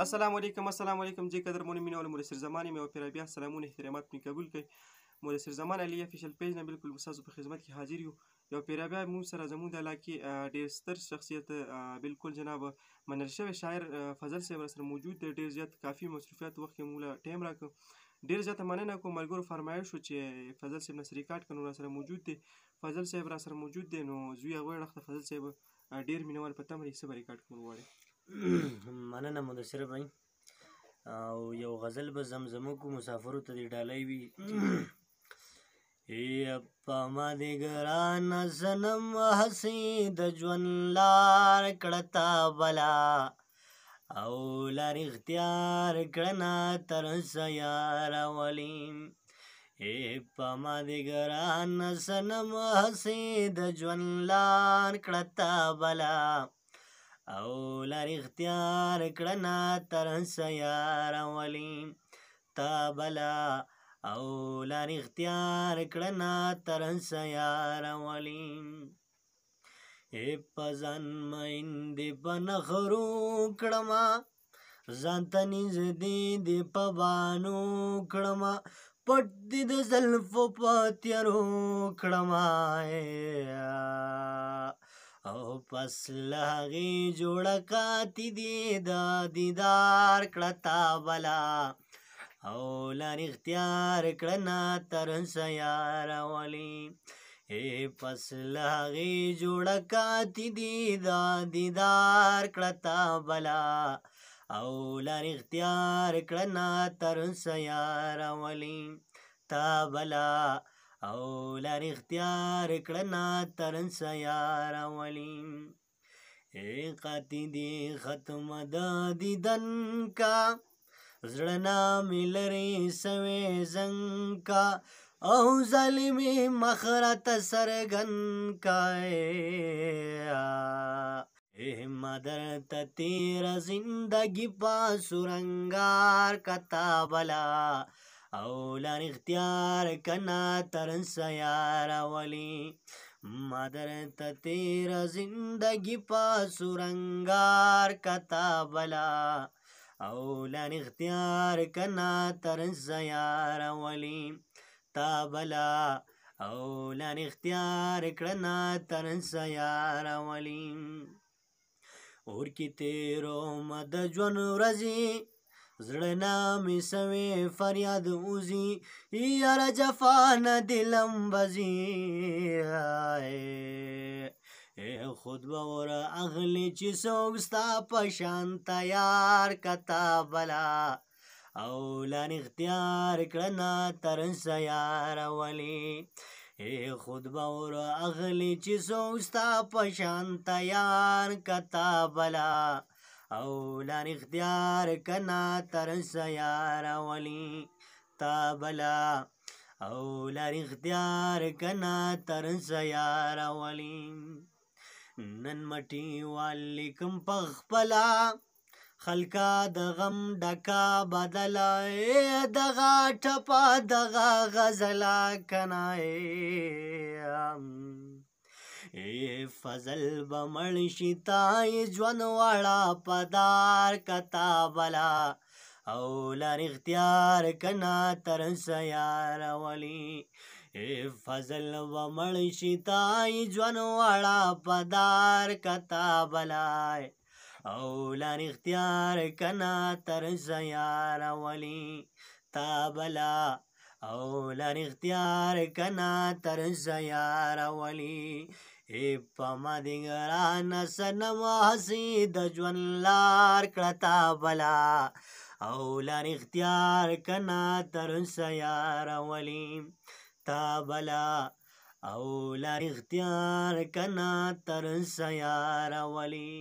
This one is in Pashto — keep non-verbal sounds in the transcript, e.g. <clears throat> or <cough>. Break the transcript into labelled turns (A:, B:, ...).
A: السلام علیکم السلام علیکم جی قدر مون مینه ول مرسر زمانه مې او پیرا بیا سلامونه احترامات مې قبول کړئ مرسر زمان علي افیشل پیج نه بالکل مستاسو په خدمت کې حاضر یو یو پیرا بیا موږ سره زموږ د علاقې ډېر ستر شخصیت بالکل جناب منل شوی شاعر فضل صاحب سره موجود دی ډېر زیات کافي مصروفیت وخت کې موږ ټایم راکړ ډېر زیات مننه کوم ملګرو فرمایش شو چې فضل صاحب نصری کاټ کنو را سره موجود دی فضل صاحب را سره موجود دی نو زوی هغه وخت فضل صاحب ډېر مینوال په تمرې صبر کاټ کنو وړي <clears throat>
B: مننه مدثر بھائی او یو غزل به زمزمو کو مسافرو ته دی ډالۍ وي <clears throat> ای اپا ما دی ګران سنم حسی د ژوند لار کړتا بلا او لار اختیار کړنا تر سیار ولیم ای اپا ما دی ګران سنم حسی د ژوند لار کړتا بلا او لار اختیار کړنا تر سیار ولی تابلا او لار اختیار کړنا تر سیار ولی اے پزن مین دی پنخرو کړما ځان ته نږدې دی په بانو کړما پټ دی د زلفو په تیارو کړما او پس لغی جوړه کاتی دی د دیدار کړتا بلا او لار اختیار کړنا تر سیار ولی اے پس لغی جوړه کاتی دی د دیدار کړتا بلا او لار اختیار کړنا تر سیار ولی تا بلا او لار اختیار کړه نا ترن سیار ولیم اے قاتی دی ختم د دیدن کا زړه نام لری سوي زنګ کا او ظالمی مخرت سرګن کا اے مدر تیر زندگی پا سرنگار کتا بلا او لار اختیار کنا ترن سیارا ولی مادر تا تیرا زندگی پا سرنگار کتا بلا او لار اختیار کنا ترن سیارا ولی تا بلا او لار اختیار کنا ترن سیارا ولی اور کی تیرو مد جون رزی زړه نامې سوې فریاد اوزي یار جفا نه دلم بزي خود به ور اغلی چې څوک ستا په شان تیار کتا بلا او لن اختیار کړنا تر سیار ولی اے خود باور اغلی چې څوک ستا په شان تیار کتا بلا او لار اختیار کنا تر سیار ولی تابلا او لار اختیار کنا تر سیار ولی نن مټي والیکم پخپلا خلکا د غم ډکا بدلا دغه ټپا دغه غزلا کنا اے فضل بمړ شي تای ژوند واړه پدار کتا بلا او لار اختیار کنا تر سیار ولی اے فضل بمړ شي تای ژوند واړه پدار کتا بلا او لار اختیار کنا تر سیار ولی تا بلا او لار اختیار کنا تر زیار ولی ای پما دنگران سنم حسی د جون لار کړتا بلا او لار اختیار کنا ترن سیار ولی تا بلا او لار اختیار کنا ترن سیار ولی